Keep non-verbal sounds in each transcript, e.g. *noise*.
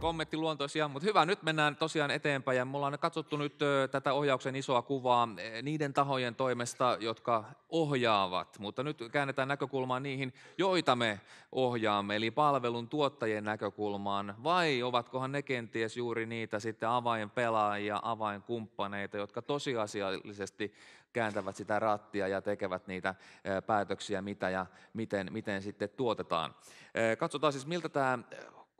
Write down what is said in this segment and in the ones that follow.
kommenttiluontoisia, mutta hyvä, nyt mennään tosiaan eteenpäin ja me ollaan katsottu nyt tätä ohjauksen isoa kuvaa e, niiden tahojen toimesta, jotka ohjaavat, mutta nyt käännetään näkökulmaa niihin, joita me ohjaamme, eli palvelun tuottajien näkökulmaan, vai ovatkohan ne kenties juuri niitä sitten avainpelaajia, avainkumppaneita, jotka tosiasiallisesti kääntävät sitä rattia ja tekevät niitä päätöksiä, mitä ja miten, miten sitten tuotetaan. Katsotaan siis, miltä tämä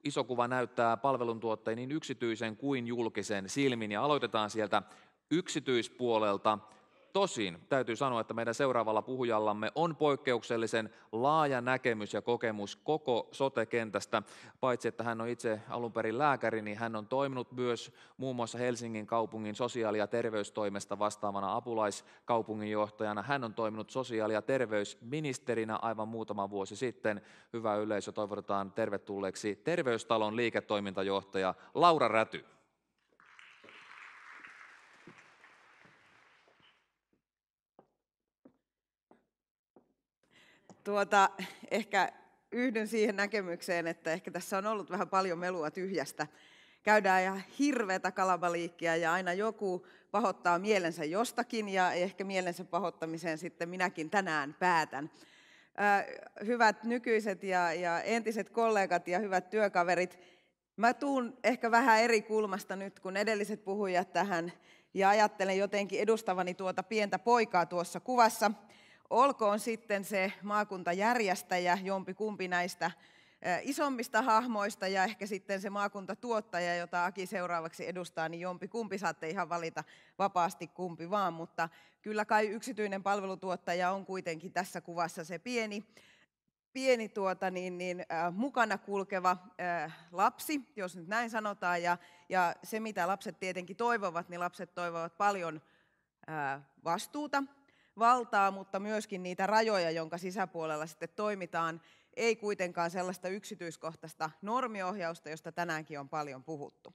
iso kuva näyttää palveluntuottajien niin yksityisen kuin julkisen silmin ja aloitetaan sieltä yksityispuolelta. Tosin täytyy sanoa, että meidän seuraavalla puhujallamme on poikkeuksellisen laaja näkemys ja kokemus koko sote-kentästä. Paitsi että hän on itse alun perin lääkäri, niin hän on toiminut myös muun muassa Helsingin kaupungin sosiaali- ja terveystoimesta vastaavana apulaiskaupunginjohtajana. Hän on toiminut sosiaali- ja terveysministerinä aivan muutama vuosi sitten. Hyvä yleisö, toivotetaan tervetulleeksi terveystalon liiketoimintajohtaja Laura Räty. Tuota, ehkä yhdyn siihen näkemykseen, että ehkä tässä on ollut vähän paljon melua tyhjästä. Käydään ja hirveätä kalabaliikkia ja aina joku pahoittaa mielensä jostakin ja ehkä mielensä pahoittamiseen sitten minäkin tänään päätän. Hyvät nykyiset ja, ja entiset kollegat ja hyvät työkaverit, mä tuun ehkä vähän eri kulmasta nyt kuin edelliset puhujat tähän ja ajattelen jotenkin edustavani tuota pientä poikaa tuossa kuvassa – olkoon sitten se maakuntajärjestäjä, jompi kumpi näistä isommista hahmoista ja ehkä sitten se maakuntatuottaja, jota Aki seuraavaksi edustaa, niin jompi kumpi saatte ihan valita vapaasti kumpi vaan, mutta kyllä kai yksityinen palvelutuottaja on kuitenkin tässä kuvassa se pieni, pieni tuota, niin, niin, äh, mukana kulkeva äh, lapsi, jos nyt näin sanotaan, ja, ja se mitä lapset tietenkin toivovat, niin lapset toivovat paljon äh, vastuuta valtaa, mutta myöskin niitä rajoja, jonka sisäpuolella sitten toimitaan. Ei kuitenkaan sellaista yksityiskohtaista normiohjausta, josta tänäänkin on paljon puhuttu.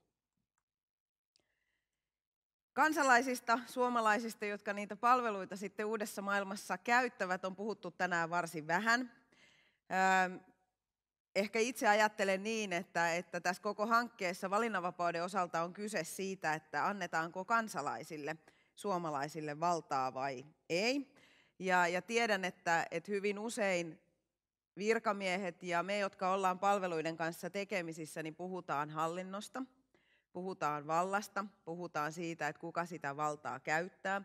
Kansalaisista, suomalaisista, jotka niitä palveluita sitten uudessa maailmassa käyttävät, on puhuttu tänään varsin vähän. Öö, ehkä itse ajattelen niin, että, että tässä koko hankkeessa valinnanvapauden osalta on kyse siitä, että annetaanko kansalaisille, suomalaisille valtaa vai ei. Ja, ja tiedän, että, että hyvin usein virkamiehet ja me, jotka ollaan palveluiden kanssa tekemisissä, niin puhutaan hallinnosta, puhutaan vallasta, puhutaan siitä, että kuka sitä valtaa käyttää.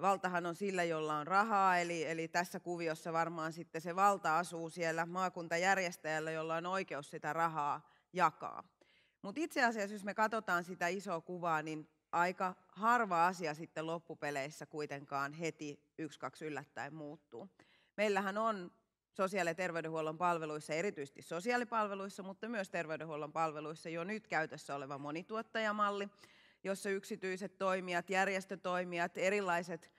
Valtahan on sillä, jolla on rahaa, eli, eli tässä kuviossa varmaan sitten se valta asuu siellä maakuntajärjestäjällä, jolla on oikeus sitä rahaa jakaa. Mutta itse asiassa, jos me katsotaan sitä isoa kuvaa, niin aika harva asia sitten loppupeleissä kuitenkaan heti yksi, kaksi yllättäen muuttuu. Meillähän on sosiaali- ja terveydenhuollon palveluissa, erityisesti sosiaalipalveluissa, mutta myös terveydenhuollon palveluissa jo nyt käytössä oleva monituottajamalli, jossa yksityiset toimijat, järjestötoimijat, erilaiset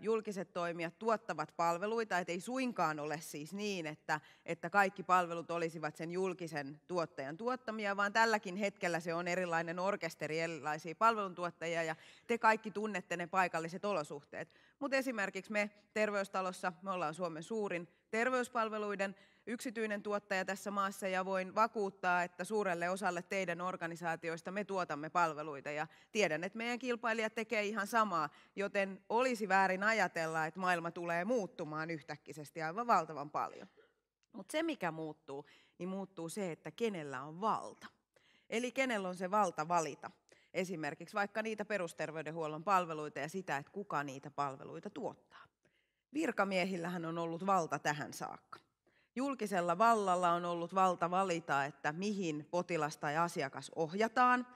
julkiset toimijat tuottavat palveluita, että ei suinkaan ole siis niin, että, että kaikki palvelut olisivat sen julkisen tuottajan tuottamia, vaan tälläkin hetkellä se on erilainen orkesteri erilaisia palveluntuottajia ja te kaikki tunnette ne paikalliset olosuhteet. Mutta esimerkiksi me terveystalossa, me ollaan Suomen suurin terveyspalveluiden yksityinen tuottaja tässä maassa ja voin vakuuttaa, että suurelle osalle teidän organisaatioista me tuotamme palveluita ja tiedän, että meidän kilpailijat tekee ihan samaa, joten olisi väärin ajatella, että maailma tulee muuttumaan yhtäkkisesti aivan valtavan paljon. Mutta se mikä muuttuu, niin muuttuu se, että kenellä on valta. Eli kenellä on se valta valita esimerkiksi vaikka niitä perusterveydenhuollon palveluita ja sitä, että kuka niitä palveluita tuottaa. Virkamiehillähän on ollut valta tähän saakka. Julkisella vallalla on ollut valta valita, että mihin potilas tai asiakas ohjataan,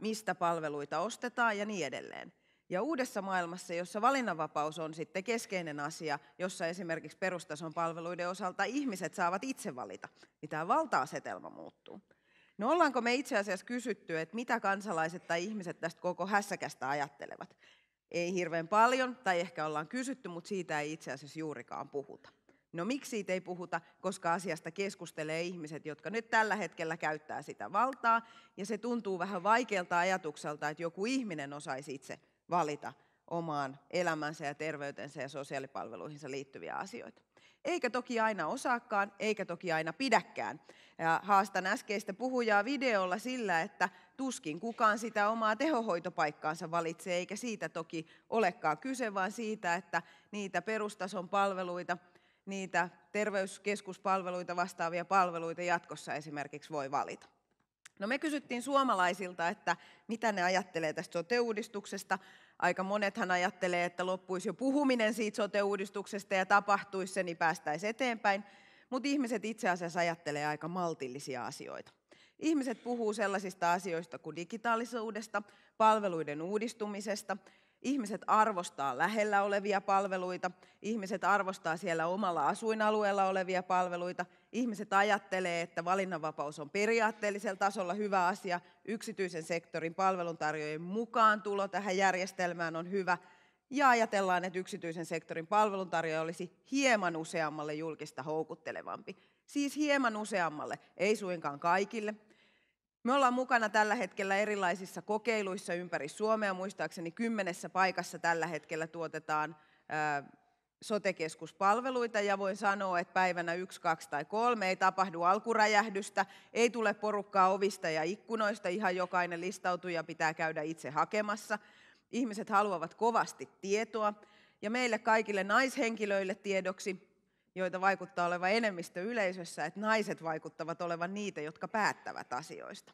mistä palveluita ostetaan ja niin edelleen. Ja uudessa maailmassa, jossa valinnanvapaus on sitten keskeinen asia, jossa esimerkiksi perustason palveluiden osalta ihmiset saavat itse valita, niin tämä valta-asetelma muuttuu. No ollaanko me itse asiassa kysytty, että mitä kansalaiset tai ihmiset tästä koko hässäkästä ajattelevat? Ei hirveän paljon, tai ehkä ollaan kysytty, mutta siitä ei itse asiassa juurikaan puhuta. No miksi siitä ei puhuta, koska asiasta keskustelee ihmiset, jotka nyt tällä hetkellä käyttää sitä valtaa, ja se tuntuu vähän vaikealta ajatukselta, että joku ihminen osaisi itse valita omaan elämänsä ja terveytensä ja sosiaalipalveluihinsa liittyviä asioita. Eikä toki aina osaakaan, eikä toki aina pidäkään. Ja haastan äskeistä puhujaa videolla sillä, että tuskin kukaan sitä omaa tehohoitopaikkaansa valitsee, eikä siitä toki olekaan kyse, vaan siitä, että niitä perustason palveluita – niitä terveyskeskuspalveluita vastaavia palveluita jatkossa esimerkiksi voi valita. No me kysyttiin suomalaisilta, että mitä ne ajattelee tästä sote-uudistuksesta. Aika monethan ajattelee, että loppuisi jo puhuminen siitä sote-uudistuksesta ja tapahtuisi se, niin päästäisiin eteenpäin. Mutta ihmiset itse asiassa ajattelee aika maltillisia asioita. Ihmiset puhuu sellaisista asioista kuin digitaalisuudesta, palveluiden uudistumisesta, Ihmiset arvostaa lähellä olevia palveluita, ihmiset arvostaa siellä omalla asuinalueella olevia palveluita, ihmiset ajattelee, että valinnanvapaus on periaatteellisella tasolla hyvä asia, yksityisen sektorin palveluntarjoajien mukaan tulo tähän järjestelmään on hyvä, ja ajatellaan, että yksityisen sektorin palveluntarjoaja olisi hieman useammalle julkista houkuttelevampi. Siis hieman useammalle, ei suinkaan kaikille, me ollaan mukana tällä hetkellä erilaisissa kokeiluissa ympäri Suomea. Muistaakseni kymmenessä paikassa tällä hetkellä tuotetaan sotekeskuspalveluita ja voin sanoa, että päivänä yksi, kaksi tai kolme ei tapahdu alkuräjähdystä, ei tule porukkaa ovista ja ikkunoista, ihan jokainen listautuu ja pitää käydä itse hakemassa. Ihmiset haluavat kovasti tietoa ja meille kaikille naishenkilöille tiedoksi joita vaikuttaa olevan enemmistö yleisössä, että naiset vaikuttavat olevan niitä, jotka päättävät asioista.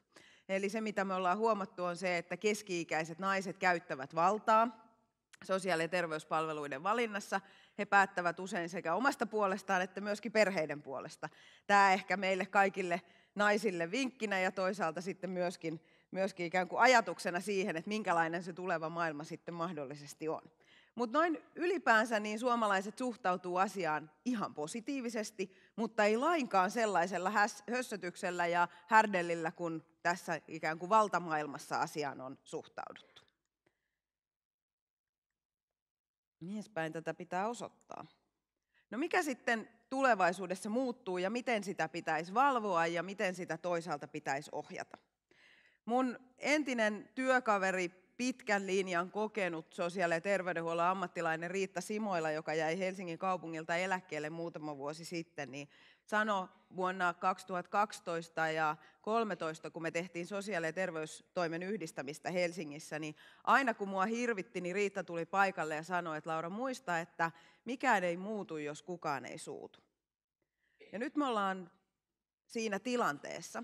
Eli se, mitä me ollaan huomattu, on se, että keski-ikäiset naiset käyttävät valtaa sosiaali- ja terveyspalveluiden valinnassa. He päättävät usein sekä omasta puolestaan että myöskin perheiden puolesta. Tämä ehkä meille kaikille naisille vinkkinä ja toisaalta sitten myöskin, myöskin ikään kuin ajatuksena siihen, että minkälainen se tuleva maailma sitten mahdollisesti on. Mutta noin ylipäänsä niin suomalaiset suhtautuu asiaan ihan positiivisesti, mutta ei lainkaan sellaisella hössötyksellä ja härdellillä, kun tässä ikään kuin valtamaailmassa asiaan on suhtauduttu. Mihin tätä pitää osoittaa? No mikä sitten tulevaisuudessa muuttuu ja miten sitä pitäisi valvoa ja miten sitä toisaalta pitäisi ohjata? Mun entinen työkaveri pitkän linjan kokenut sosiaali- ja terveydenhuollon ammattilainen Riitta Simoila, joka jäi Helsingin kaupungilta eläkkeelle muutama vuosi sitten, niin sanoi vuonna 2012 ja 2013, kun me tehtiin sosiaali- ja terveystoimen yhdistämistä Helsingissä, niin aina kun mua hirvitti, niin Riitta tuli paikalle ja sanoi, että Laura muista, että mikään ei muutu, jos kukaan ei suutu. Ja nyt me ollaan siinä tilanteessa,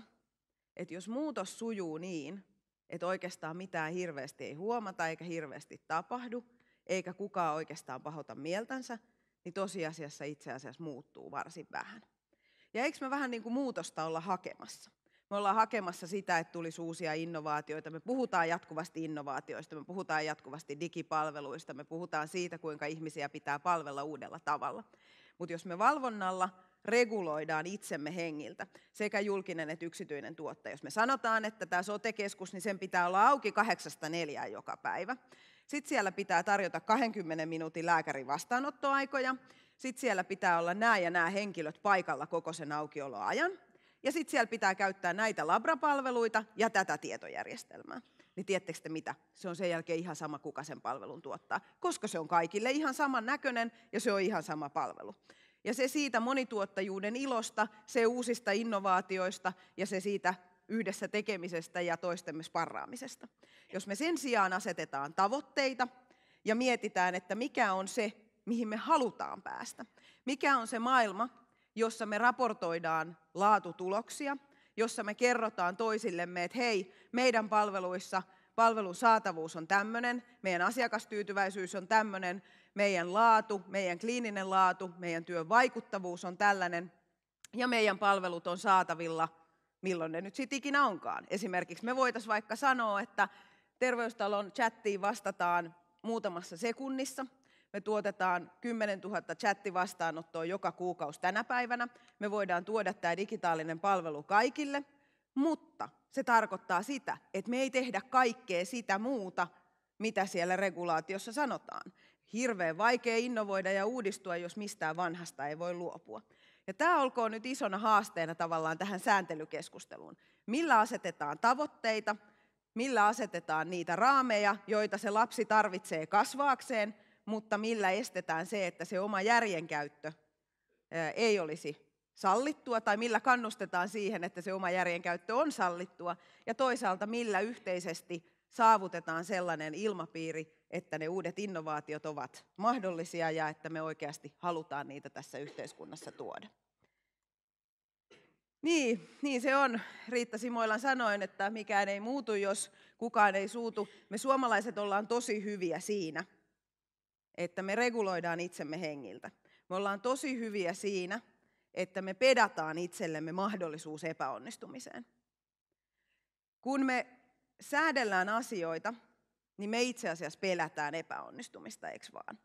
että jos muutos sujuu niin, että oikeastaan mitään hirveästi ei huomata eikä hirveästi tapahdu, eikä kukaan oikeastaan pahota mieltänsä, niin tosiasiassa itse asiassa muuttuu varsin vähän. Ja eikö me vähän niin kuin muutosta olla hakemassa? Me ollaan hakemassa sitä, että tulisi uusia innovaatioita. Me puhutaan jatkuvasti innovaatioista, me puhutaan jatkuvasti digipalveluista, me puhutaan siitä, kuinka ihmisiä pitää palvella uudella tavalla. Mutta jos me valvonnalla reguloidaan itsemme hengiltä, sekä julkinen että yksityinen tuottaja. Jos me sanotaan, että tämä sote-keskus, niin sen pitää olla auki kahdeksasta neljään joka päivä. Sitten siellä pitää tarjota 20 minuutin lääkärin vastaanottoaikoja. Sitten siellä pitää olla nämä ja nämä henkilöt paikalla koko sen aukioloajan. Ja sitten siellä pitää käyttää näitä labrapalveluita ja tätä tietojärjestelmää. Niin tiedättekö te mitä? Se on sen jälkeen ihan sama, kuka sen palvelun tuottaa, koska se on kaikille ihan saman näköinen ja se on ihan sama palvelu. Ja se siitä monituottajuuden ilosta, se uusista innovaatioista ja se siitä yhdessä tekemisestä ja toistemme sparraamisesta. Jos me sen sijaan asetetaan tavoitteita ja mietitään, että mikä on se, mihin me halutaan päästä, mikä on se maailma, jossa me raportoidaan laatutuloksia, jossa me kerrotaan toisillemme, että hei, meidän palveluissa palvelun saatavuus on tämmöinen, meidän asiakastyytyväisyys on tämmöinen, meidän laatu, meidän kliininen laatu, meidän työn vaikuttavuus on tällainen, ja meidän palvelut on saatavilla, milloin ne nyt sitten ikinä onkaan. Esimerkiksi me voitaisiin vaikka sanoa, että terveystalon chattiin vastataan muutamassa sekunnissa, me tuotetaan 10 000 chattivastaanottoa joka kuukausi tänä päivänä. Me voidaan tuoda tämä digitaalinen palvelu kaikille, mutta se tarkoittaa sitä, että me ei tehdä kaikkea sitä muuta, mitä siellä regulaatiossa sanotaan hirveän vaikea innovoida ja uudistua, jos mistään vanhasta ei voi luopua. Ja tämä olkoon nyt isona haasteena tavallaan tähän sääntelykeskusteluun. Millä asetetaan tavoitteita, millä asetetaan niitä raameja, joita se lapsi tarvitsee kasvaakseen, mutta millä estetään se, että se oma järjenkäyttö ei olisi sallittua tai millä kannustetaan siihen, että se oma järjenkäyttö on sallittua ja toisaalta millä yhteisesti saavutetaan sellainen ilmapiiri, että ne uudet innovaatiot ovat mahdollisia ja että me oikeasti halutaan niitä tässä yhteiskunnassa tuoda. Niin, niin se on. Riitta Simoilan sanoin, että mikään ei muutu, jos kukaan ei suutu. Me suomalaiset ollaan tosi hyviä siinä, että me reguloidaan itsemme hengiltä. Me ollaan tosi hyviä siinä, että me pedataan itsellemme mahdollisuus epäonnistumiseen. Kun me säädellään asioita, niin me itse asiassa pelätään epäonnistumista, eikö vaan?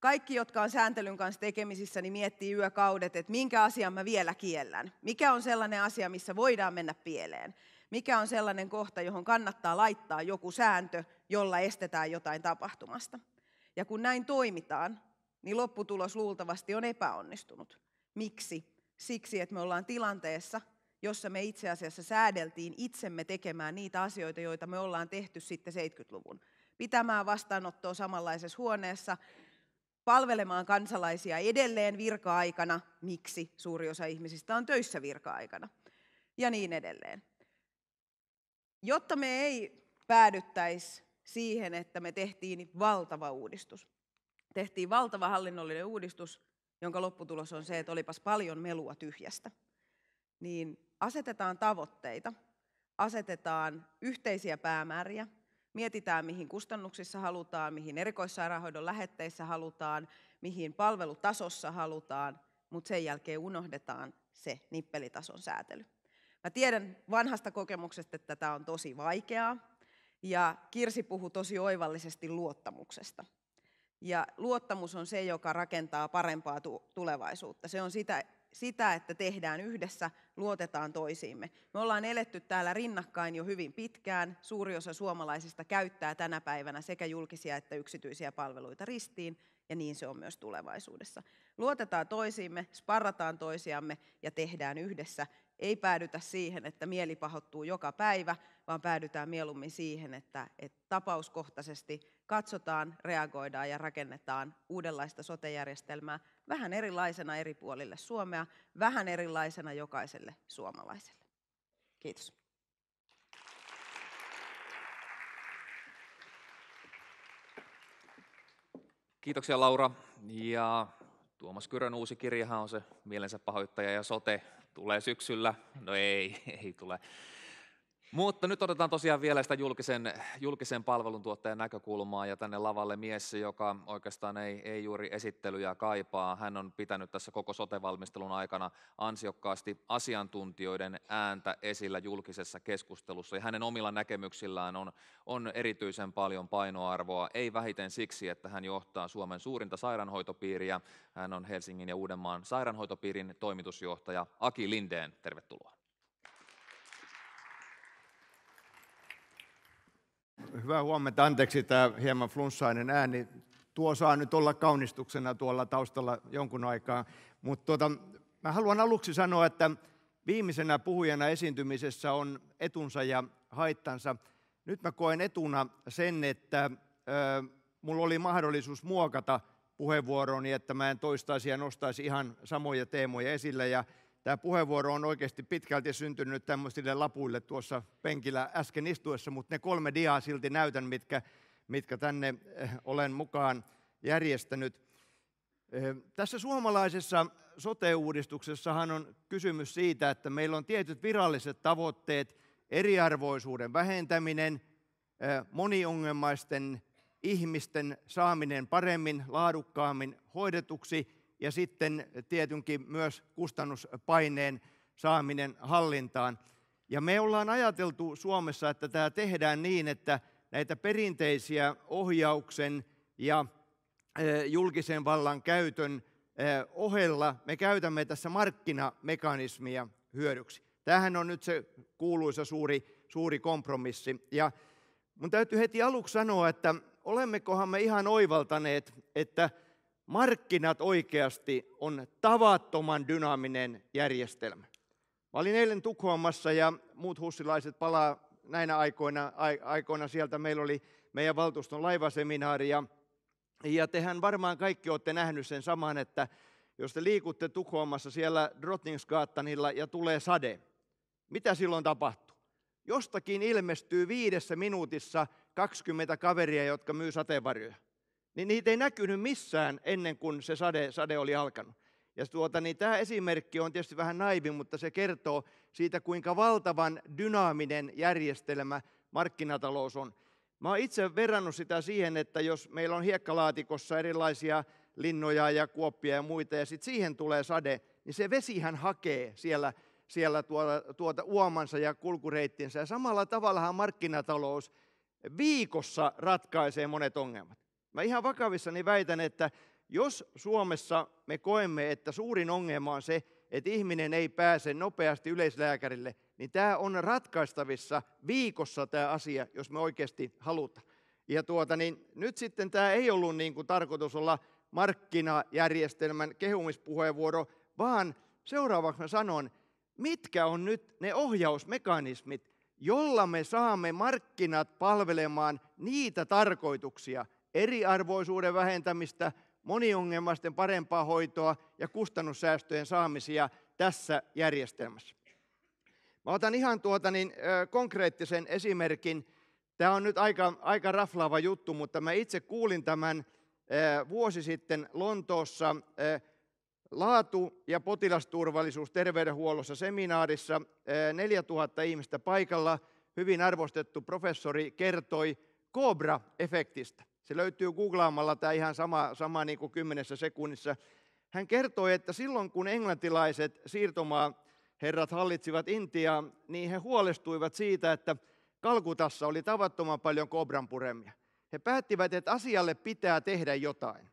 Kaikki, jotka on sääntelyn kanssa tekemisissä, niin miettii yökaudet, että minkä asian mä vielä kiellän. Mikä on sellainen asia, missä voidaan mennä pieleen? Mikä on sellainen kohta, johon kannattaa laittaa joku sääntö, jolla estetään jotain tapahtumasta? Ja kun näin toimitaan, niin lopputulos luultavasti on epäonnistunut. Miksi? Siksi, että me ollaan tilanteessa, jossa me itse asiassa säädeltiin itsemme tekemään niitä asioita, joita me ollaan tehty sitten 70-luvun. Pitämään vastaanottoa samanlaisessa huoneessa, palvelemaan kansalaisia edelleen virka-aikana, miksi suuri osa ihmisistä on töissä virka-aikana, ja niin edelleen. Jotta me ei päädyttäisi siihen, että me tehtiin valtava uudistus. Tehtiin valtava hallinnollinen uudistus, jonka lopputulos on se, että olipas paljon melua tyhjästä. Niin asetetaan tavoitteita, asetetaan yhteisiä päämääriä, mietitään mihin kustannuksissa halutaan, mihin erikoissairaanhoidon lähetteissä halutaan, mihin palvelutasossa halutaan, mutta sen jälkeen unohdetaan se nippelitason säätely. Mä tiedän vanhasta kokemuksesta, että tämä on tosi vaikeaa, ja Kirsi puhuu tosi oivallisesti luottamuksesta. Ja luottamus on se, joka rakentaa parempaa tulevaisuutta. Se on sitä sitä, että tehdään yhdessä, luotetaan toisiimme. Me ollaan eletty täällä rinnakkain jo hyvin pitkään. Suuri osa suomalaisista käyttää tänä päivänä sekä julkisia että yksityisiä palveluita ristiin, ja niin se on myös tulevaisuudessa. Luotetaan toisiimme, sparrataan toisiamme ja tehdään yhdessä, ei päädytä siihen, että mieli pahoittuu joka päivä, vaan päädytään mieluummin siihen, että, että tapauskohtaisesti katsotaan, reagoidaan ja rakennetaan uudenlaista sotejärjestelmää vähän erilaisena eri puolille Suomea, vähän erilaisena jokaiselle suomalaiselle. Kiitos. Kiitoksia Laura. Ja Tuomas Kyrön uusi kirjahan on se Mielensä pahoittaja ja sote, tulee syksyllä? No ei, *laughs* ei tule. Mutta nyt otetaan tosiaan vielä sitä julkisen, julkisen palveluntuottajan näkökulmaa ja tänne lavalle mies, joka oikeastaan ei, ei juuri esittelyjä kaipaa. Hän on pitänyt tässä koko sotevalmistelun aikana ansiokkaasti asiantuntijoiden ääntä esillä julkisessa keskustelussa ja hänen omilla näkemyksillään on, on erityisen paljon painoarvoa, ei vähiten siksi, että hän johtaa Suomen suurinta sairaanhoitopiiriä. Hän on Helsingin ja Uudenmaan sairaanhoitopiirin toimitusjohtaja Aki Lindeen. Tervetuloa. hyvää huomenta. Anteeksi tämä hieman flunssainen ääni. Tuo saa nyt olla kaunistuksena tuolla taustalla jonkun aikaa. Mutta tuota, mä haluan aluksi sanoa, että viimeisenä puhujana esiintymisessä on etunsa ja haittansa. Nyt mä koen etuna sen, että ö, mulla oli mahdollisuus muokata puheenvuoroni, että mä en toistaisi ja nostaisi ihan samoja teemoja esille. Ja tämä puheenvuoro on oikeasti pitkälti syntynyt tämmöisille lapuille tuossa penkillä äsken istuessa, mutta ne kolme diaa silti näytän, mitkä, mitkä tänne eh, olen mukaan järjestänyt. Eh, tässä suomalaisessa sote-uudistuksessahan on kysymys siitä, että meillä on tietyt viralliset tavoitteet, eriarvoisuuden vähentäminen, eh, moniongelmaisten ihmisten saaminen paremmin, laadukkaammin hoidetuksi – ja sitten tietenkin myös kustannuspaineen saaminen hallintaan. Ja me ollaan ajateltu Suomessa, että tämä tehdään niin, että näitä perinteisiä ohjauksen ja julkisen vallan käytön ohella me käytämme tässä markkinamekanismia hyödyksi. Tähän on nyt se kuuluisa suuri, suuri kompromissi. Ja mun täytyy heti aluksi sanoa, että olemmekohan me ihan oivaltaneet, että markkinat oikeasti on tavattoman dynaaminen järjestelmä. Mä olin eilen Tukholmassa ja muut hussilaiset palaa näinä aikoina, aikoina sieltä. Meillä oli meidän valtuuston laivaseminaari ja, ja tehän varmaan kaikki olette nähnyt sen saman, että jos te liikutte Tukholmassa siellä Drottningsgatanilla ja tulee sade, mitä silloin tapahtuu? Jostakin ilmestyy viidessä minuutissa 20 kaveria, jotka myy sateenvarjoja niin niitä ei näkynyt missään ennen kuin se sade, sade oli alkanut. Ja tuota, niin tämä esimerkki on tietysti vähän naivi, mutta se kertoo siitä, kuinka valtavan dynaaminen järjestelmä markkinatalous on. Mä oon itse verrannut sitä siihen, että jos meillä on hiekkalaatikossa erilaisia linnoja ja kuoppia ja muita, ja sitten siihen tulee sade, niin se vesihän hakee siellä, siellä tuota, tuota uomansa ja kulkureittinsä. Ja samalla tavallahan markkinatalous viikossa ratkaisee monet ongelmat. Mä ihan vakavissani väitän, että jos Suomessa me koemme, että suurin ongelma on se, että ihminen ei pääse nopeasti yleislääkärille, niin tämä on ratkaistavissa viikossa tämä asia, jos me oikeasti halutaan. Ja tuota, niin nyt sitten tämä ei ollut niin kuin tarkoitus olla markkinajärjestelmän kehumispuheenvuoro, vaan seuraavaksi mä sanon, mitkä on nyt ne ohjausmekanismit, jolla me saamme markkinat palvelemaan niitä tarkoituksia, eriarvoisuuden vähentämistä, moniongelmaisten parempaa hoitoa ja kustannussäästöjen saamisia tässä järjestelmässä. Mä otan ihan tuota niin, konkreettisen esimerkin. Tämä on nyt aika, aika raflaava juttu, mutta mä itse kuulin tämän vuosi sitten Lontoossa laatu- ja potilasturvallisuus terveydenhuollossa seminaarissa. 4000 ihmistä paikalla, hyvin arvostettu professori kertoi Cobra-efektistä. Se löytyy googlaamalla tämä ihan sama, sama niin kuin kymmenessä sekunnissa. Hän kertoi, että silloin kun englantilaiset herrat hallitsivat Intiaa, niin he huolestuivat siitä, että Kalkutassa oli tavattoman paljon kobra-puremia. He päättivät, että asialle pitää tehdä jotain.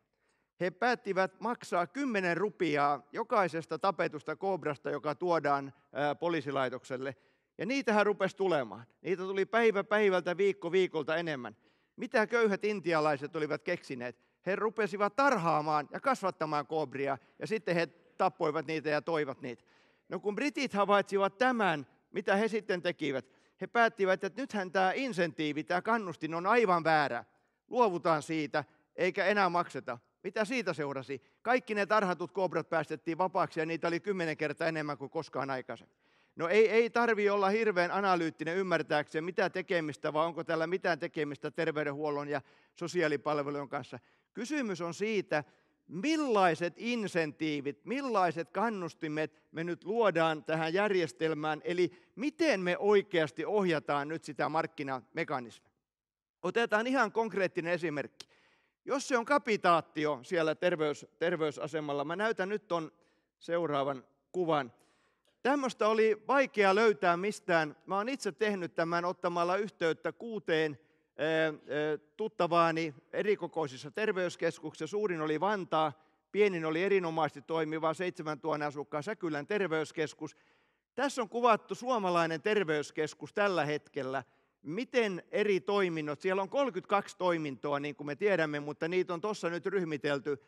He päättivät maksaa 10 rupiaa jokaisesta tapetusta kobrasta, joka tuodaan poliisilaitokselle. Ja niitähän rupesi tulemaan. Niitä tuli päivä päivältä, viikko viikolta enemmän. Mitä köyhät intialaiset olivat keksineet? He rupesivat tarhaamaan ja kasvattamaan kobria, ja sitten he tappoivat niitä ja toivat niitä. No kun britit havaitsivat tämän, mitä he sitten tekivät? He päättivät, että nythän tämä insentiivi, tämä kannustin on aivan väärä. Luovutaan siitä, eikä enää makseta. Mitä siitä seurasi? Kaikki ne tarhatut kobrat päästettiin vapaaksi ja niitä oli kymmenen kertaa enemmän kuin koskaan aikaisemmin. No ei, ei tarvi olla hirveän analyyttinen ymmärtääkseen, mitä tekemistä, vaan onko tällä mitään tekemistä terveydenhuollon ja sosiaalipalvelujen kanssa. Kysymys on siitä, millaiset insentiivit, millaiset kannustimet me nyt luodaan tähän järjestelmään, eli miten me oikeasti ohjataan nyt sitä markkinamekanismia. Otetaan ihan konkreettinen esimerkki. Jos se on kapitaatio siellä terveys, terveysasemalla, mä näytän nyt tuon seuraavan kuvan. Tämmöistä oli vaikea löytää mistään. Mä oon itse tehnyt tämän ottamalla yhteyttä kuuteen tuttavaani erikokoisissa terveyskeskuksissa. Suurin oli Vantaa, pienin oli erinomaisesti toimiva 7000 asukkaan Säkylän terveyskeskus. Tässä on kuvattu suomalainen terveyskeskus tällä hetkellä. Miten eri toiminnot, siellä on 32 toimintoa niin kuin me tiedämme, mutta niitä on tuossa nyt ryhmitelty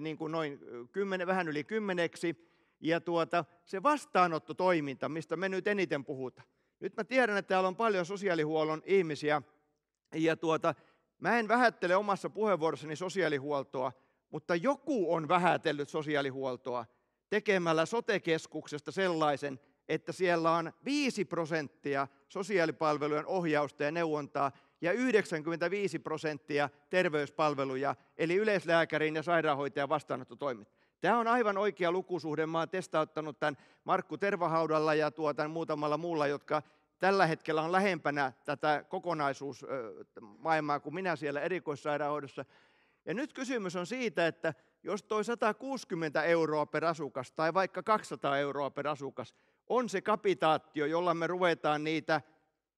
niin kuin noin 10, vähän yli kymmeneksi ja tuota, se vastaanottotoiminta, mistä me nyt eniten puhutaan. Nyt mä tiedän, että täällä on paljon sosiaalihuollon ihmisiä, ja tuota, mä en vähättele omassa puheenvuorossani sosiaalihuoltoa, mutta joku on vähätellyt sosiaalihuoltoa tekemällä sotekeskuksesta sellaisen, että siellä on 5 prosenttia sosiaalipalvelujen ohjausta ja neuvontaa ja 95 prosenttia terveyspalveluja, eli yleislääkärin ja sairaanhoitajan vastaanottotoiminta. Tämä on aivan oikea lukusuhde. Mä oon testauttanut tämän Markku Tervahaudalla ja tuotan muutamalla muulla, jotka tällä hetkellä on lähempänä tätä kokonaisuusmaailmaa kuin minä siellä erikoissairaanhoidossa. Ja nyt kysymys on siitä, että jos toi 160 euroa per asukas tai vaikka 200 euroa per asukas on se kapitaatio, jolla me ruvetaan niitä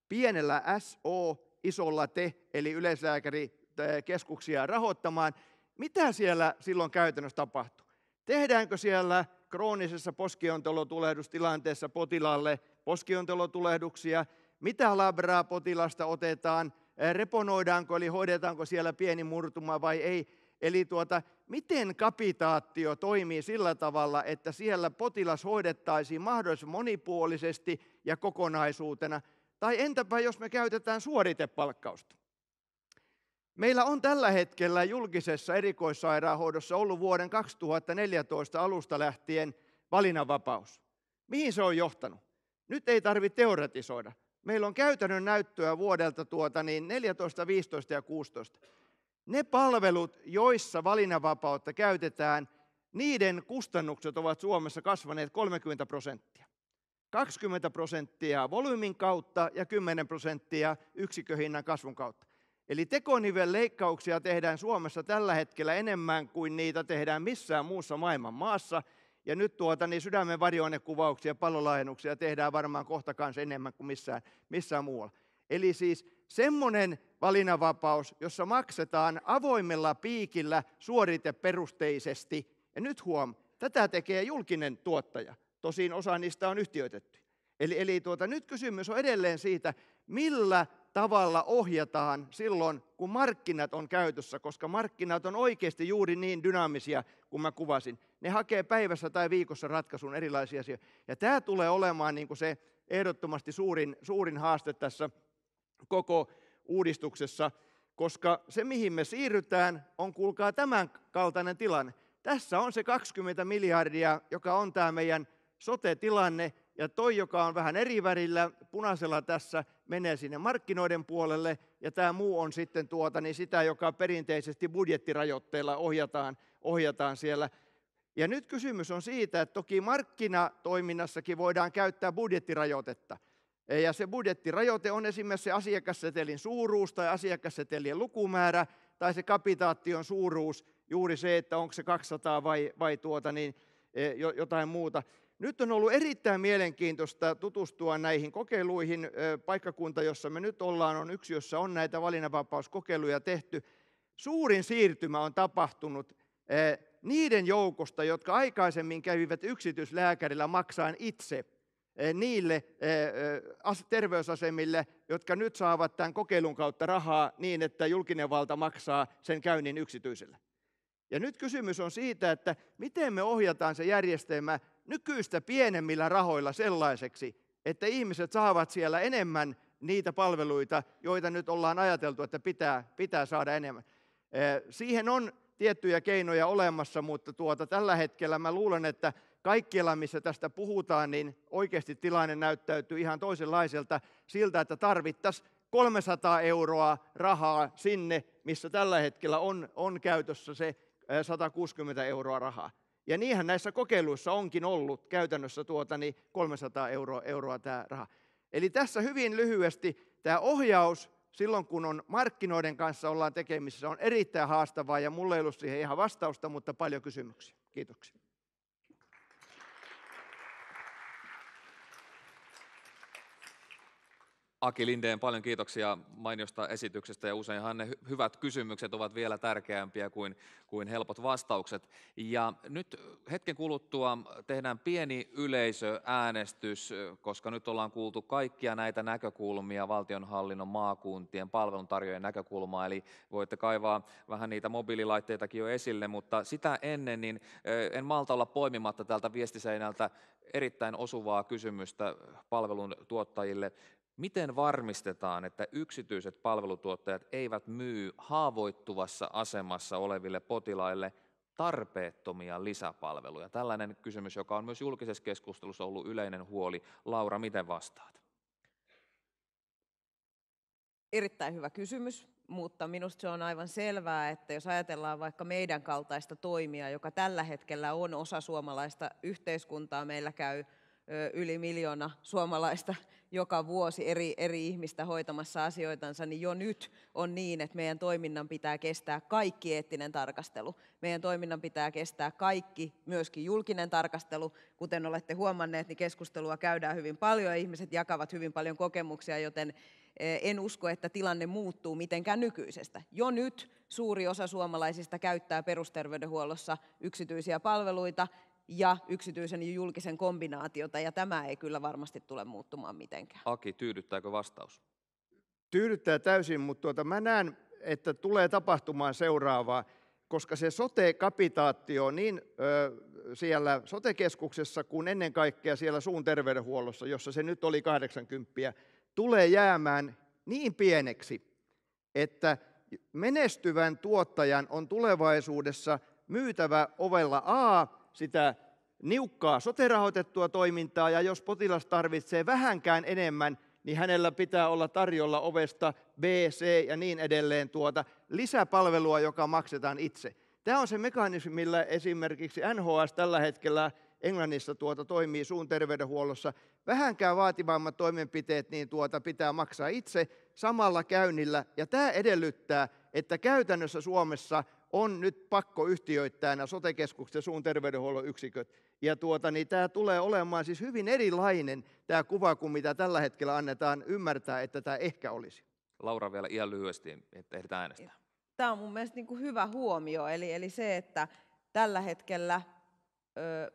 pienellä SO, isolla te, eli yleislääkärikeskuksia rahoittamaan, mitä siellä silloin käytännössä tapahtuu? Tehdäänkö siellä kroonisessa poskiontelotulehdustilanteessa potilaalle poskiontelotulehduksia? Mitä labraa potilasta otetaan? Reponoidaanko eli hoidetaanko siellä pieni murtuma vai ei? Eli tuota, miten kapitaatio toimii sillä tavalla, että siellä potilas hoidettaisiin mahdollisimman monipuolisesti ja kokonaisuutena? Tai entäpä jos me käytetään suoritepalkkausta? Meillä on tällä hetkellä julkisessa erikoissairaanhoidossa ollut vuoden 2014 alusta lähtien valinnanvapaus. Mihin se on johtanut? Nyt ei tarvitse teoretisoida. Meillä on käytännön näyttöä vuodelta tuota niin 14, 15 ja 16. Ne palvelut, joissa valinnanvapautta käytetään, niiden kustannukset ovat Suomessa kasvaneet 30 prosenttia. 20 prosenttia volyymin kautta ja 10 prosenttia yksikköhinnan kasvun kautta. Eli tekonivelleikkauksia tehdään Suomessa tällä hetkellä enemmän kuin niitä tehdään missään muussa maailman maassa. Ja nyt tuota, niin sydämen varjoinekuvauksia ja pallolaajennuksia tehdään varmaan kohta kanssa enemmän kuin missään, missään muualla. Eli siis semmoinen valinnanvapaus, jossa maksetaan avoimella piikillä suoriteperusteisesti. Ja nyt huom, tätä tekee julkinen tuottaja. Tosin osa niistä on yhtiöitetty. Eli, eli tuota, nyt kysymys on edelleen siitä, millä tavalla ohjataan silloin, kun markkinat on käytössä, koska markkinat on oikeasti juuri niin dynaamisia kuin mä kuvasin. Ne hakee päivässä tai viikossa ratkaisun erilaisia asioita. Ja tämä tulee olemaan niin kuin se ehdottomasti suurin, suurin haaste tässä koko uudistuksessa, koska se, mihin me siirrytään, on kuulkaa tämän kaltainen tilanne. Tässä on se 20 miljardia, joka on tämä meidän sote-tilanne, ja toi, joka on vähän eri värillä punaisella tässä, menee sinne markkinoiden puolelle, ja tämä muu on sitten tuota, niin sitä, joka perinteisesti budjettirajoitteilla ohjataan, ohjataan siellä. Ja nyt kysymys on siitä, että toki markkinatoiminnassakin voidaan käyttää budjettirajoitetta. Ja se budjettirajoite on esimerkiksi se asiakassetelin suuruus tai asiakassetelien lukumäärä tai se kapitaation suuruus, juuri se, että onko se 200 vai, vai tuota niin, eh, jotain muuta. Nyt on ollut erittäin mielenkiintoista tutustua näihin kokeiluihin. Paikkakunta, jossa me nyt ollaan, on yksi, jossa on näitä valinnanvapauskokeiluja tehty. Suurin siirtymä on tapahtunut niiden joukosta, jotka aikaisemmin kävivät yksityislääkärillä maksaan itse niille terveysasemille, jotka nyt saavat tämän kokeilun kautta rahaa niin, että julkinen valta maksaa sen käynnin yksityisellä. Ja nyt kysymys on siitä, että miten me ohjataan se järjestelmä nykyistä pienemmillä rahoilla sellaiseksi, että ihmiset saavat siellä enemmän niitä palveluita, joita nyt ollaan ajateltu, että pitää, pitää saada enemmän. Siihen on tiettyjä keinoja olemassa, mutta tuota, tällä hetkellä mä luulen, että kaikkialla, missä tästä puhutaan, niin oikeasti tilanne näyttäytyy ihan toisenlaiselta siltä, että tarvittaisiin 300 euroa rahaa sinne, missä tällä hetkellä on, on käytössä se 160 euroa rahaa. Ja niinhän näissä kokeiluissa onkin ollut käytännössä tuota, niin 300 euroa, euroa tämä raha. Eli tässä hyvin lyhyesti tämä ohjaus silloin, kun on markkinoiden kanssa ollaan tekemisissä, on erittäin haastavaa ja mulla ei ollut siihen ihan vastausta, mutta paljon kysymyksiä. Kiitoksia. Aki Lindeen, paljon kiitoksia mainiosta esityksestä ja useinhan ne hyvät kysymykset ovat vielä tärkeämpiä kuin, kuin helpot vastaukset. Ja nyt hetken kuluttua tehdään pieni yleisöäänestys, koska nyt ollaan kuultu kaikkia näitä näkökulmia, valtionhallinnon, maakuntien, palveluntarjoajien näkökulmaa, eli voitte kaivaa vähän niitä mobiililaitteitakin jo esille, mutta sitä ennen niin eh, en malta olla poimimatta tältä viestiseinältä erittäin osuvaa kysymystä palvelun tuottajille. Miten varmistetaan, että yksityiset palvelutuottajat eivät myy haavoittuvassa asemassa oleville potilaille tarpeettomia lisäpalveluja? Tällainen kysymys, joka on myös julkisessa keskustelussa ollut yleinen huoli. Laura, miten vastaat? Erittäin hyvä kysymys, mutta minusta se on aivan selvää, että jos ajatellaan vaikka meidän kaltaista toimia, joka tällä hetkellä on osa suomalaista yhteiskuntaa, meillä käy – yli miljoona suomalaista joka vuosi eri, eri ihmistä hoitamassa asioitansa, niin jo nyt on niin, että meidän toiminnan pitää kestää kaikki eettinen tarkastelu. Meidän toiminnan pitää kestää kaikki, myöskin julkinen tarkastelu. Kuten olette huomanneet, niin keskustelua käydään hyvin paljon ja ihmiset jakavat hyvin paljon kokemuksia, joten en usko, että tilanne muuttuu mitenkään nykyisestä. Jo nyt suuri osa suomalaisista käyttää perusterveydenhuollossa yksityisiä palveluita ja yksityisen ja julkisen kombinaatiota, ja tämä ei kyllä varmasti tule muuttumaan mitenkään. Aki, tyydyttääkö vastaus? Tyydyttää täysin, mutta tuota, mä näen, että tulee tapahtumaan seuraavaa, koska se sote-kapitaatio niin ö, siellä sotekeskuksessa kuin ennen kaikkea siellä suun terveydenhuollossa, jossa se nyt oli 80, tulee jäämään niin pieneksi, että menestyvän tuottajan on tulevaisuudessa myytävä ovella A sitä niukkaa soterahoitettua toimintaa ja jos potilas tarvitsee vähänkään enemmän, niin hänellä pitää olla tarjolla ovesta B, C ja niin edelleen tuota lisäpalvelua, joka maksetaan itse. Tämä on se mekanismi, millä esimerkiksi NHS tällä hetkellä Englannissa tuota toimii suun terveydenhuollossa. Vähänkään vaativammat toimenpiteet niin tuota pitää maksaa itse samalla käynnillä. Ja tämä edellyttää, että käytännössä Suomessa – on nyt pakko yhtiöittää nämä sote-keskukset ja suun terveydenhuollon yksiköt. Ja tuota, niin tämä tulee olemaan siis hyvin erilainen tämä kuva kuin mitä tällä hetkellä annetaan ymmärtää, että tämä ehkä olisi. Laura vielä ihan lyhyesti, että ehditään äänestää. Tämä on mun mielestä niin kuin hyvä huomio, eli, eli se, että tällä hetkellä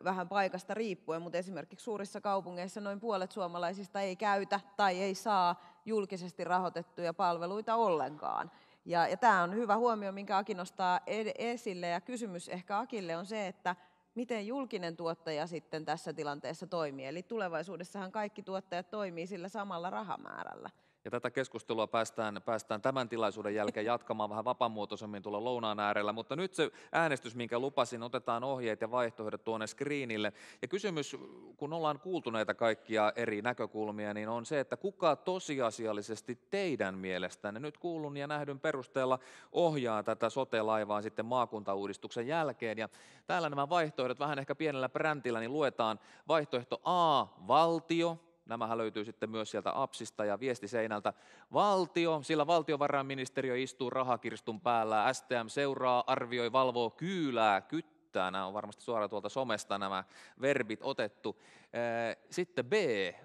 vähän paikasta riippuen, mutta esimerkiksi suurissa kaupungeissa noin puolet suomalaisista ei käytä tai ei saa julkisesti rahoitettuja palveluita ollenkaan. Ja, ja tämä on hyvä huomio, minkä Aki nostaa esille. Ja kysymys ehkä Akille on se, että miten julkinen tuottaja sitten tässä tilanteessa toimii. Eli tulevaisuudessahan kaikki tuottajat toimii sillä samalla rahamäärällä. Ja tätä keskustelua päästään, päästään tämän tilaisuuden jälkeen jatkamaan vähän vapamuotoisemmin tuolla lounaan äärellä. Mutta nyt se äänestys, minkä lupasin, otetaan ohjeet ja vaihtoehdot tuonne screenille. Ja kysymys, kun ollaan kuultu näitä kaikkia eri näkökulmia, niin on se, että kuka tosiasiallisesti teidän mielestänne nyt kuulun ja nähdyn perusteella ohjaa tätä sote-laivaa sitten maakuntauudistuksen jälkeen. Ja täällä nämä vaihtoehdot vähän ehkä pienellä präntillä, niin luetaan vaihtoehto A, valtio, Nämähän löytyy sitten myös sieltä apsista ja viestiseinältä. Valtio, sillä valtiovarainministeriö istuu rahakirstun päällä. STM seuraa, arvioi, valvoo, kyylää, kyttää. Nämä on varmasti suoraan tuolta somesta nämä verbit otettu. Sitten B,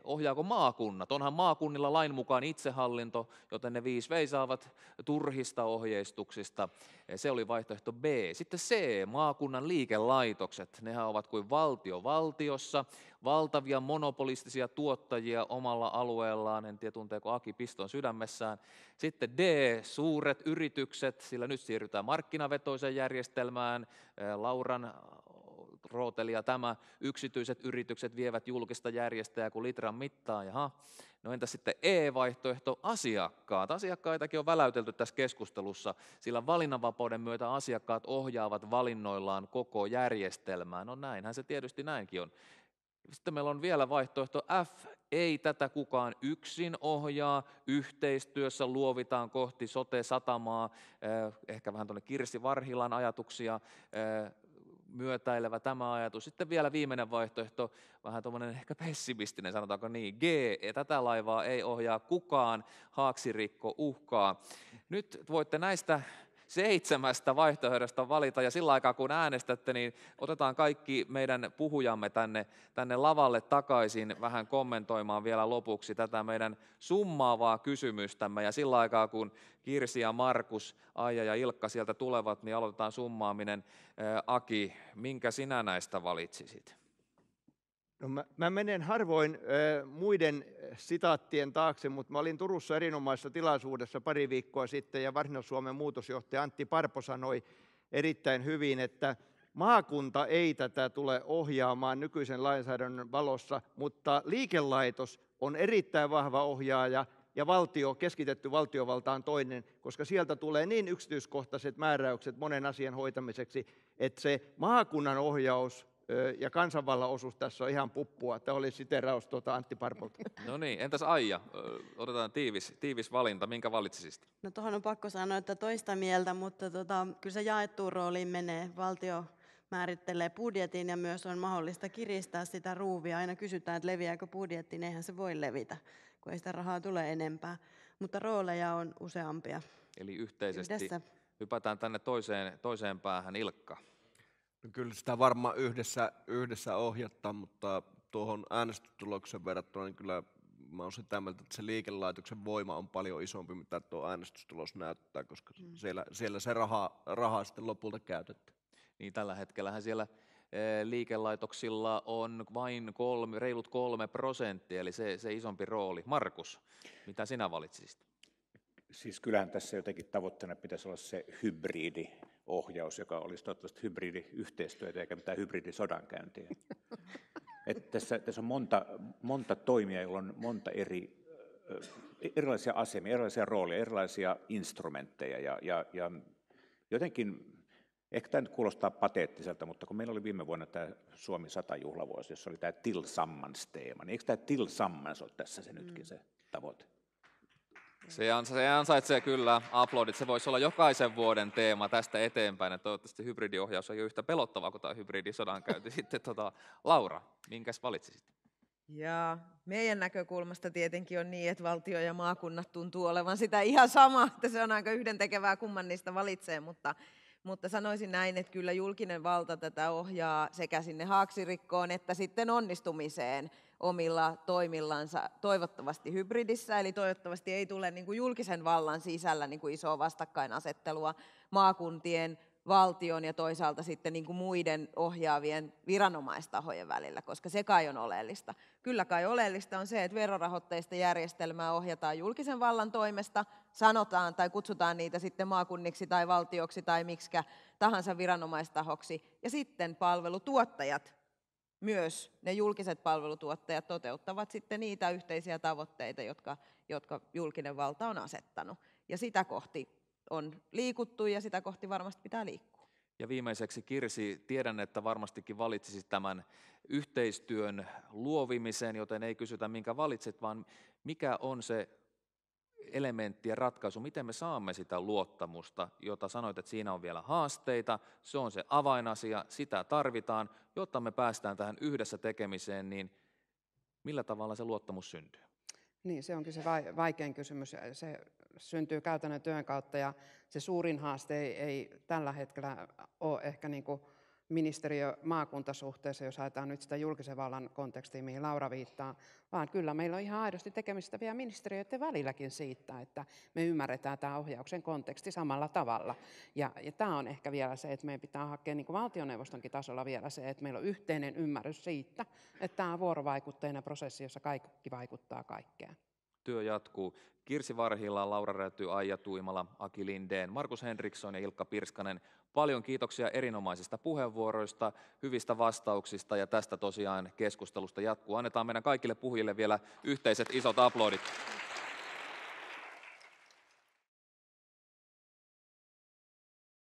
ohjaako maakunnat? Onhan maakunnilla lain mukaan itsehallinto, joten ne viisi veisaavat turhista ohjeistuksista. Se oli vaihtoehto B. Sitten C, maakunnan liikelaitokset. Nehän ovat kuin valtio valtiossa valtavia monopolistisia tuottajia omalla alueellaan, en tiedä tunteeko Aki piston sydämessään. Sitten D, suuret yritykset, sillä nyt siirrytään markkinavetoiseen järjestelmään, äh, Lauran äh, rooteli ja tämä, yksityiset yritykset vievät julkista järjestäjää kuin litran mittaan, jaha. No entä sitten E-vaihtoehto, asiakkaat? Asiakkaitakin on väläytelty tässä keskustelussa, sillä valinnanvapauden myötä asiakkaat ohjaavat valinnoillaan koko järjestelmää. No näinhän se tietysti näinkin on. Sitten meillä on vielä vaihtoehto F, ei tätä kukaan yksin ohjaa, yhteistyössä luovitaan kohti sote-satamaa, eh, ehkä vähän tuonne Kirsi Varhilan ajatuksia eh, myötäilevä tämä ajatus. Sitten vielä viimeinen vaihtoehto, vähän tuommoinen ehkä pessimistinen, sanotaanko niin, G, eh, tätä laivaa ei ohjaa kukaan, haaksirikko uhkaa. Nyt voitte näistä seitsemästä vaihtoehdosta valita ja sillä aikaa kun äänestätte, niin otetaan kaikki meidän puhujamme tänne, tänne lavalle takaisin vähän kommentoimaan vielä lopuksi tätä meidän summaavaa kysymystämme ja sillä aikaa kun Kirsi ja Markus, Aija ja Ilkka sieltä tulevat, niin aloitetaan summaaminen. Aki, minkä sinä näistä valitsisit? No mä, mä menen harvoin ö, muiden sitaattien taakse, mutta mä olin Turussa erinomaisessa tilaisuudessa pari viikkoa sitten ja Varsinais-Suomen muutosjohtaja Antti Parpo sanoi erittäin hyvin, että maakunta ei tätä tule ohjaamaan nykyisen lainsäädännön valossa, mutta liikelaitos on erittäin vahva ohjaaja ja valtio, keskitetty valtiovalta on toinen, koska sieltä tulee niin yksityiskohtaiset määräykset monen asian hoitamiseksi, että se maakunnan ohjaus ja kansanvallan osuus tässä on ihan puppua. Tämä oli siteraus tuota Antti Parpolta. *laughs* No niin, entäs Aija? Otetaan tiivis, tiivis valinta. Minkä valitsisit? No tuohon on pakko sanoa, että toista mieltä, mutta tota, kyllä se jaettu rooli menee. Valtio määrittelee budjetin ja myös on mahdollista kiristää sitä ruuvia. Aina kysytään, että leviääkö budjetti, niin eihän se voi levitä, kun ei sitä rahaa tule enempää. Mutta rooleja on useampia. Eli yhteisesti Yhdessä. hypätään tänne toiseen, toiseen päähän, Ilkka. No kyllä sitä varmaan yhdessä, yhdessä ohjattaa, mutta tuohon äänestystulokseen verrattuna niin kyllä mä olen sitä mieltä, että se liikelaitoksen voima on paljon isompi, mitä tuo äänestystulos näyttää, koska mm. siellä, siellä se raha, raha sitten lopulta käytetty. Niin tällä hetkellähän siellä eh, liikelaitoksilla on vain kolme, reilut kolme prosenttia, eli se, se isompi rooli. Markus, mitä sinä valitsisit? Siis kyllähän tässä jotenkin tavoitteena pitäisi olla se hybridi, ohjaus, joka olisi toivottavasti hybridiyhteistyötä eikä mitään hybridisodankäyntiä. *laughs* Et tässä, tässä on monta, monta toimia, joilla on monta eri, erilaisia asemia, erilaisia rooleja, erilaisia instrumentteja ja, ja, ja jotenkin Ehkä tämä nyt kuulostaa pateettiselta, mutta kun meillä oli viime vuonna tämä Suomi 100 juhlavuosi, jossa oli tämä Till Sammans teema, niin eikö tämä Till Sammans ole tässä se nytkin mm. se tavoite? Se, ansa, se ansaitsee kyllä aplodit. Se voisi olla jokaisen vuoden teema tästä eteenpäin. Ja toivottavasti hybridiohjaus on ole yhtä pelottavaa kuin tämä hybridisodankäynti. *laughs* Sitten tota, Laura, minkäs valitsisit? Ja meidän näkökulmasta tietenkin on niin, että valtio ja maakunnat tuntuu olevan sitä ihan sama, että se on aika yhdentekevää, kumman niistä valitsee, mutta, mutta sanoisin näin, että kyllä julkinen valta tätä ohjaa sekä sinne haaksirikkoon että sitten onnistumiseen omilla toimillansa, toivottavasti hybridissä, eli toivottavasti ei tule niin kuin julkisen vallan sisällä niin kuin isoa vastakkainasettelua maakuntien, valtion ja toisaalta sitten niin kuin muiden ohjaavien viranomaistahojen välillä, koska se kai on oleellista. Kyllä kai oleellista on se, että verorahoitteista järjestelmää ohjataan julkisen vallan toimesta, sanotaan tai kutsutaan niitä sitten maakunniksi tai valtioksi tai miksikä tahansa viranomaistahoksi, ja sitten palvelutuottajat myös ne julkiset palvelutuottajat toteuttavat sitten niitä yhteisiä tavoitteita, jotka, jotka julkinen valta on asettanut. Ja sitä kohti on liikuttu ja sitä kohti varmasti pitää liikkua. Ja viimeiseksi Kirsi, tiedän, että varmastikin valitsisit tämän yhteistyön luovimisen, joten ei kysytä minkä valitset, vaan mikä on se elementti ja ratkaisu, miten me saamme sitä luottamusta, jota sanoit, että siinä on vielä haasteita, se on se avainasia, sitä tarvitaan, jotta me päästään tähän yhdessä tekemiseen, niin millä tavalla se luottamus syntyy? Niin, se onkin se vaikein kysymys. Se syntyy käytännön työn kautta ja se suurin haaste ei, ei tällä hetkellä ole ehkä niin kuin ministeriö-maakuntasuhteessa, jos haetaan nyt sitä julkisen vallan kontekstia, mihin Laura viittaa, vaan kyllä meillä on ihan aidosti tekemistä vielä ministeriöiden välilläkin siitä, että me ymmärretään tämä ohjauksen konteksti samalla tavalla. Ja, ja tämä on ehkä vielä se, että meidän pitää hakea niin kuin valtioneuvostonkin tasolla vielä se, että meillä on yhteinen ymmärrys siitä, että tämä on vuorovaikutteinen prosessi, jossa kaikki vaikuttaa kaikkeen. Työ jatkuu. Kirsi Varhila, Laura Räty, Aija Tuimala, Aki Lindeen, Markus Henriksson ja Ilkka Pirskanen. Paljon kiitoksia erinomaisista puheenvuoroista, hyvistä vastauksista ja tästä tosiaan keskustelusta jatkuu. Annetaan meidän kaikille puhujille vielä yhteiset isot aplodit.